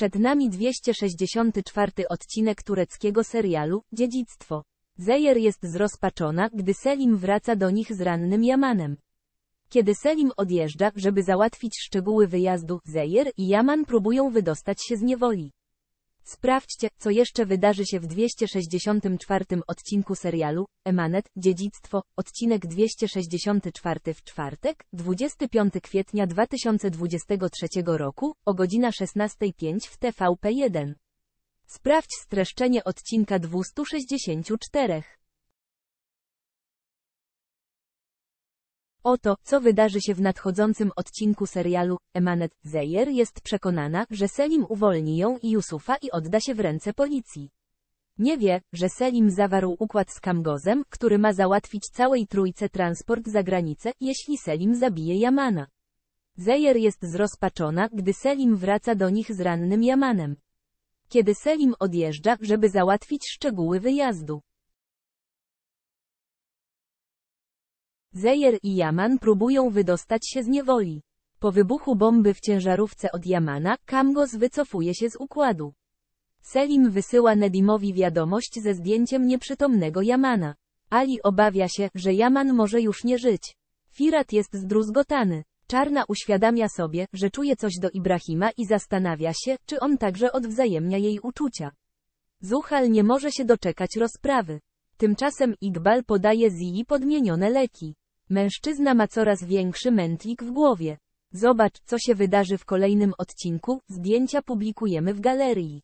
Przed nami 264 odcinek tureckiego serialu Dziedzictwo. Zejer jest zrozpaczona, gdy Selim wraca do nich z rannym Jamanem. Kiedy Selim odjeżdża, żeby załatwić szczegóły wyjazdu, Zejer i Jaman próbują wydostać się z niewoli. Sprawdźcie, co jeszcze wydarzy się w 264 odcinku serialu Emanet Dziedzictwo, odcinek 264 w czwartek, 25 kwietnia 2023 roku o godzina 16.05 w TVP1. Sprawdź streszczenie odcinka 264. Oto, co wydarzy się w nadchodzącym odcinku serialu, Emanet Zeyer jest przekonana, że Selim uwolni ją i Yusufa i odda się w ręce policji. Nie wie, że Selim zawarł układ z Kamgozem, który ma załatwić całej trójce transport za granicę, jeśli Selim zabije Jamana. Zeyer jest zrozpaczona, gdy Selim wraca do nich z rannym Jamanem. Kiedy Selim odjeżdża, żeby załatwić szczegóły wyjazdu. Zejer i Jaman próbują wydostać się z niewoli. Po wybuchu bomby w ciężarówce od Jamana, Kamgos wycofuje się z układu. Selim wysyła Nedimowi wiadomość ze zdjęciem nieprzytomnego Jamana. Ali obawia się, że Jaman może już nie żyć. Firat jest zdruzgotany. Czarna uświadamia sobie, że czuje coś do Ibrahima i zastanawia się, czy on także odwzajemnia jej uczucia. Zuchal nie może się doczekać rozprawy. Tymczasem Igbal podaje Zii podmienione leki. Mężczyzna ma coraz większy mętlik w głowie. Zobacz, co się wydarzy w kolejnym odcinku, zdjęcia publikujemy w galerii.